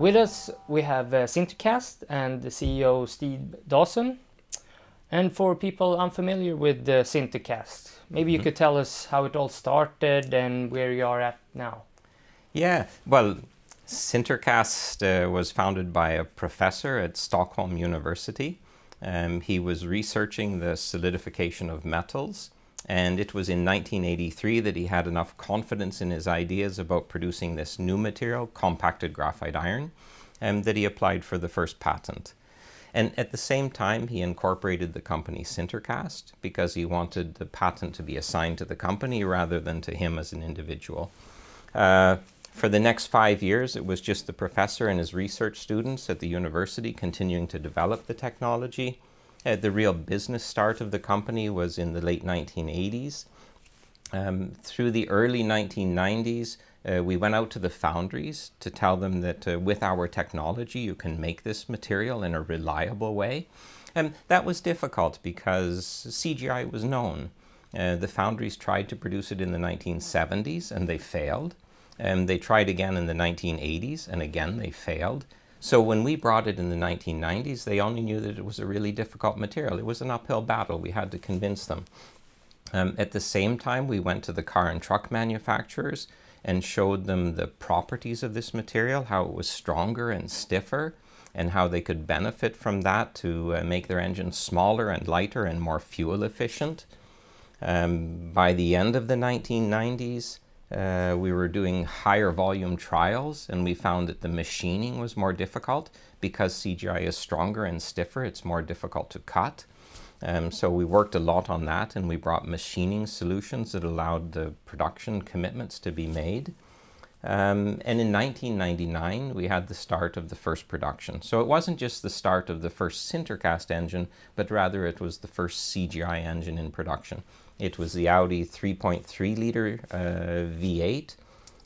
With us, we have uh, Sintercast and the CEO Steve Dawson. And for people unfamiliar with uh, Sintercast, maybe you mm -hmm. could tell us how it all started and where you are at now. Yeah, well, Sintercast uh, was founded by a professor at Stockholm University. Um, he was researching the solidification of metals and it was in 1983 that he had enough confidence in his ideas about producing this new material, compacted graphite iron, um, that he applied for the first patent. And at the same time, he incorporated the company Sintercast because he wanted the patent to be assigned to the company rather than to him as an individual. Uh, for the next five years, it was just the professor and his research students at the university continuing to develop the technology. Uh, the real business start of the company was in the late 1980s. Um, through the early 1990s, uh, we went out to the foundries to tell them that uh, with our technology, you can make this material in a reliable way. And um, that was difficult because CGI was known. Uh, the foundries tried to produce it in the 1970s and they failed. and um, they tried again in the 1980s and again they failed. So when we brought it in the 1990s, they only knew that it was a really difficult material. It was an uphill battle. We had to convince them. Um, at the same time, we went to the car and truck manufacturers and showed them the properties of this material, how it was stronger and stiffer, and how they could benefit from that to uh, make their engines smaller and lighter and more fuel efficient. Um, by the end of the 1990s, uh, we were doing higher volume trials and we found that the machining was more difficult because CGI is stronger and stiffer, it's more difficult to cut. Um, so we worked a lot on that and we brought machining solutions that allowed the production commitments to be made. Um, and in 1999, we had the start of the first production. So it wasn't just the start of the first Sintercast engine, but rather it was the first CGI engine in production. It was the Audi 3.3 liter uh, V8.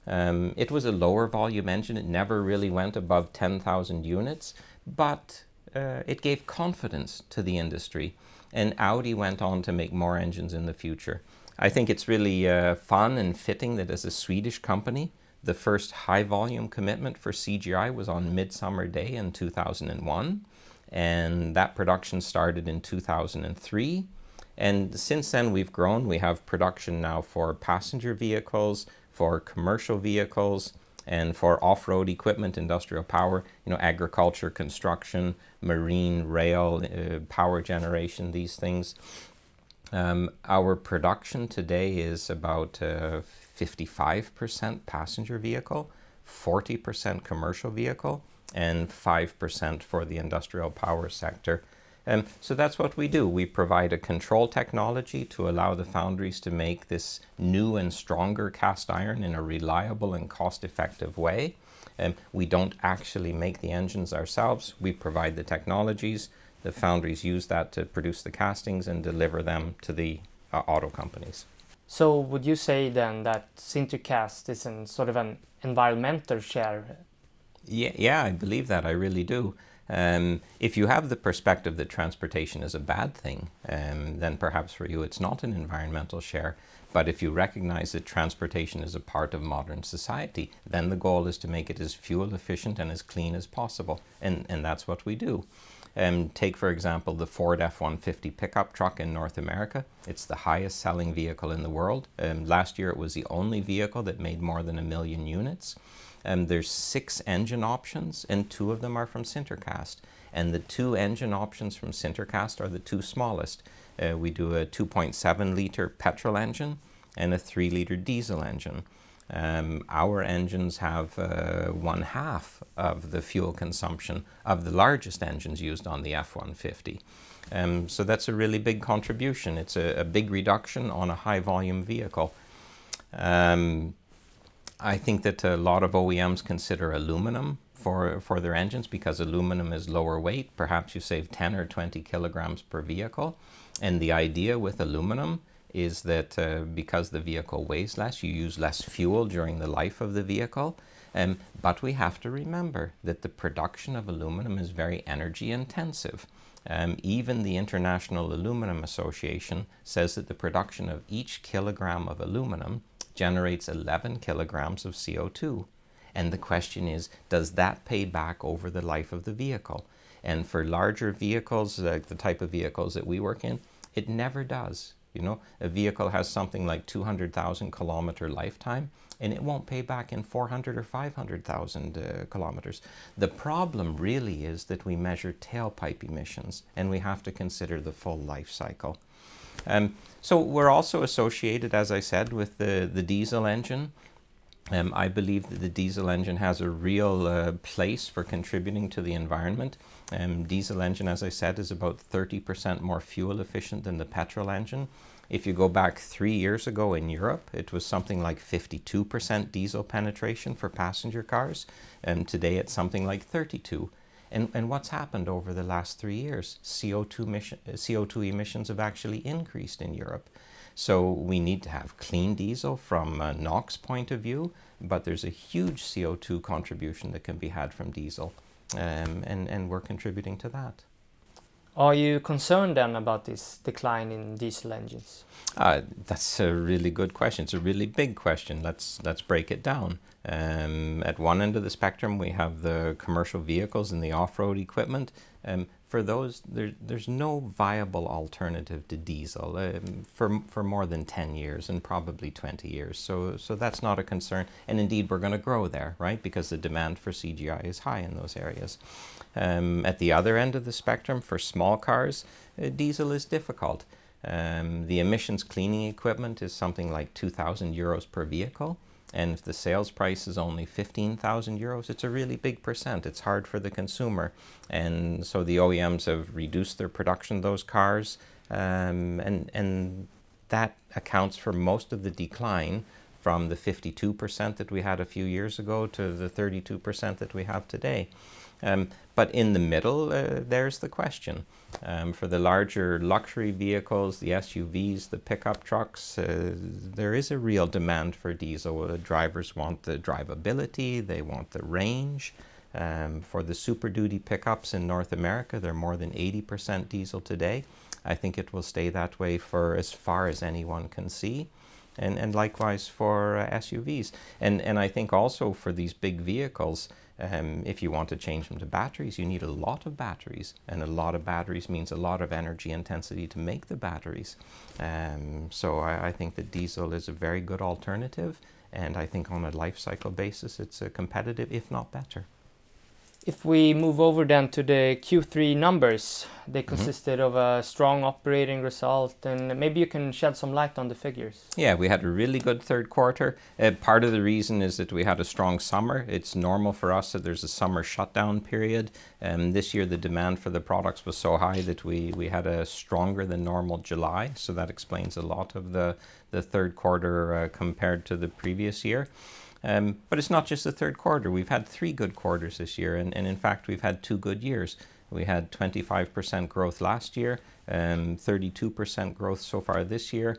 Um, it was a lower volume engine. It never really went above 10,000 units, but uh, it gave confidence to the industry. And Audi went on to make more engines in the future. I think it's really uh, fun and fitting that as a Swedish company, the first high volume commitment for CGI was on Midsummer Day in 2001, and that production started in 2003. And since then, we've grown. We have production now for passenger vehicles, for commercial vehicles, and for off-road equipment, industrial power, you know, agriculture, construction, marine, rail, uh, power generation, these things. Um, our production today is about uh, 55% passenger vehicle, 40% commercial vehicle, and 5% for the industrial power sector. And um, so that's what we do. We provide a control technology to allow the foundries to make this new and stronger cast iron in a reliable and cost-effective way. And um, we don't actually make the engines ourselves. We provide the technologies. The foundries use that to produce the castings and deliver them to the uh, auto companies. So would you say then that Sintercast is an sort of an environmental share? Yeah, yeah, I believe that. I really do. Um, if you have the perspective that transportation is a bad thing, um, then perhaps for you it's not an environmental share. But if you recognize that transportation is a part of modern society, then the goal is to make it as fuel efficient and as clean as possible. And, and that's what we do. Um, take, for example, the Ford F-150 pickup truck in North America. It's the highest selling vehicle in the world. Um, last year, it was the only vehicle that made more than a million units. Um, there's six engine options, and two of them are from Sintercast. And the two engine options from Sintercast are the two smallest. Uh, we do a 2.7 litre petrol engine and a 3 litre diesel engine. Um, our engines have uh, one half of the fuel consumption of the largest engines used on the F-150. Um, so that's a really big contribution. It's a, a big reduction on a high volume vehicle. Um, I think that a lot of OEMs consider aluminum for, for their engines because aluminum is lower weight. Perhaps you save 10 or 20 kilograms per vehicle. And the idea with aluminum is that uh, because the vehicle weighs less, you use less fuel during the life of the vehicle. Um, but we have to remember that the production of aluminum is very energy intensive. Um, even the International Aluminum Association says that the production of each kilogram of aluminum generates 11 kilograms of CO2. And the question is, does that pay back over the life of the vehicle? And for larger vehicles, like the type of vehicles that we work in, it never does. You know, a vehicle has something like 200,000 kilometer lifetime and it won't pay back in 400 or 500,000 uh, kilometers. The problem really is that we measure tailpipe emissions and we have to consider the full life cycle. Um, so we're also associated, as I said, with the, the diesel engine. Um, I believe that the diesel engine has a real uh, place for contributing to the environment. Um, diesel engine, as I said, is about 30% more fuel efficient than the petrol engine. If you go back three years ago in Europe, it was something like 52% diesel penetration for passenger cars, and um, today it's something like 32. And, and what's happened over the last three years? CO2, emission, uh, CO2 emissions have actually increased in Europe. So we need to have clean diesel from a uh, NOx point of view, but there's a huge CO2 contribution that can be had from diesel um, and, and we're contributing to that. Are you concerned then about this decline in diesel engines? Uh, that's a really good question. It's a really big question. Let's let's break it down. Um, at one end of the spectrum, we have the commercial vehicles and the off-road equipment. Um, for those, there, there's no viable alternative to diesel um, for, for more than 10 years and probably 20 years. So, so that's not a concern. And indeed, we're going to grow there, right? Because the demand for CGI is high in those areas. Um, at the other end of the spectrum, for small cars, uh, diesel is difficult. Um, the emissions cleaning equipment is something like 2,000 euros per vehicle. And if the sales price is only 15,000 euros, it's a really big percent. It's hard for the consumer. And so the OEMs have reduced their production of those cars. Um, and, and that accounts for most of the decline from the 52% that we had a few years ago to the 32% that we have today. Um, but in the middle, uh, there's the question. Um, for the larger luxury vehicles, the SUVs, the pickup trucks, uh, there is a real demand for diesel. The uh, drivers want the drivability, they want the range. Um, for the Super Duty pickups in North America, they're more than 80% diesel today. I think it will stay that way for as far as anyone can see and, and likewise for uh, SUVs. And, and I think also for these big vehicles, um, if you want to change them to batteries, you need a lot of batteries, and a lot of batteries means a lot of energy intensity to make the batteries. Um, so I, I, think that diesel is a very good alternative, and I think on a life cycle basis, it's a uh, competitive, if not better. If we move over then to the Q3 numbers, they mm-hmm. consisted mm -hmm. of a strong operating result, and maybe you can shed some light on the figures. Yeah, we had a really good third quarter. Uh, part of the reason is that we had a strong summer. It's normal for us that there's a summer shutdown period. Um, this year, the demand for the products was so high that we, we had a stronger than normal July, so that explains a lot of the, the third quarter uh, compared to the previous year. Um, but it's not just the third quarter. We've had three good quarters this year, and, and in fact, we've had two good years. We had 25% growth last year, um, 32% growth so far this year.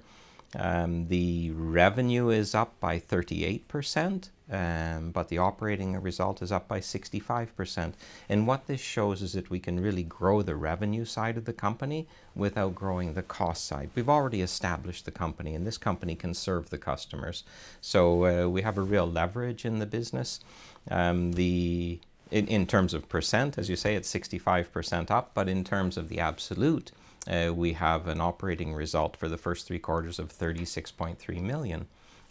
Um, the revenue is up by 38%. Um, but the operating result is up by 65%. And what this shows is that we can really grow the revenue side of the company without growing the cost side. We've already established the company, and this company can serve the customers. So uh, we have a real leverage in the business. Um, the in, in, terms of percent, as you say, it's 65% up, but in terms of the absolute, uh, we have an operating result for the first three quarters of 36.3 million.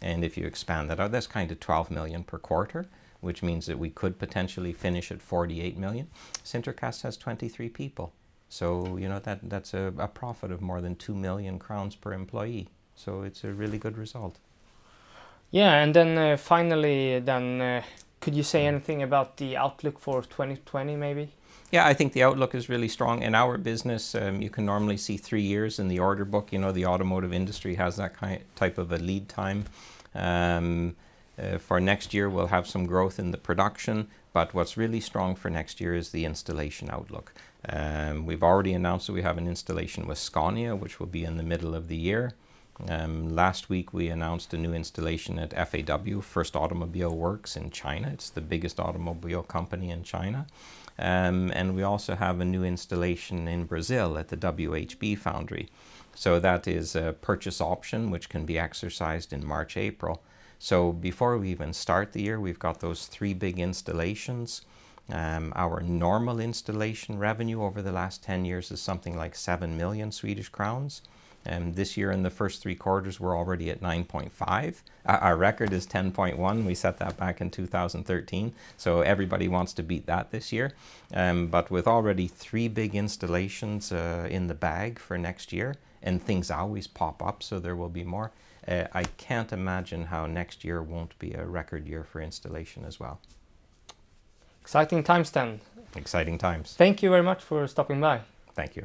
And if you expand that out, that's kind of 12 million per quarter, which means that we could potentially finish at 48 million. Sintercast has 23 people. So, you know, that, that's a, a profit of more than 2 million crowns per employee. So it's a really good result. Yeah, and then uh, finally, then uh, could you say mm. anything about the outlook for 2020 maybe? Yeah, I think the outlook is really strong. In our business, um, you can normally see three years in the order book. You know, the automotive industry has that kind type of a lead time. Um, uh, for next year, we'll have some growth in the production, but what's really strong for next year is the installation outlook. Um, we've already announced that we have an installation with Scania, which will be in the middle of the year. Um, last week, we announced a new installation at FAW, First Automobile Works in China. It's the biggest automobile company in China. Um, and we also have a new installation in Brazil at the WHB foundry. So that is a purchase option which can be exercised in March, April. So before we even start the year, we've got those three big installations. Um, our normal installation revenue over the last 10 years is something like 7 million Swedish crowns. And this year in the first three quarters, we're already at 9.5. Our record is 10.1. We set that back in 2013. So everybody wants to beat that this year. Um, but with already three big installations uh, in the bag for next year, and things always pop up, so there will be more. Uh, I can't imagine how next year won't be a record year for installation as well. Exciting times then. Exciting times. Thank you very much for stopping by. Thank you.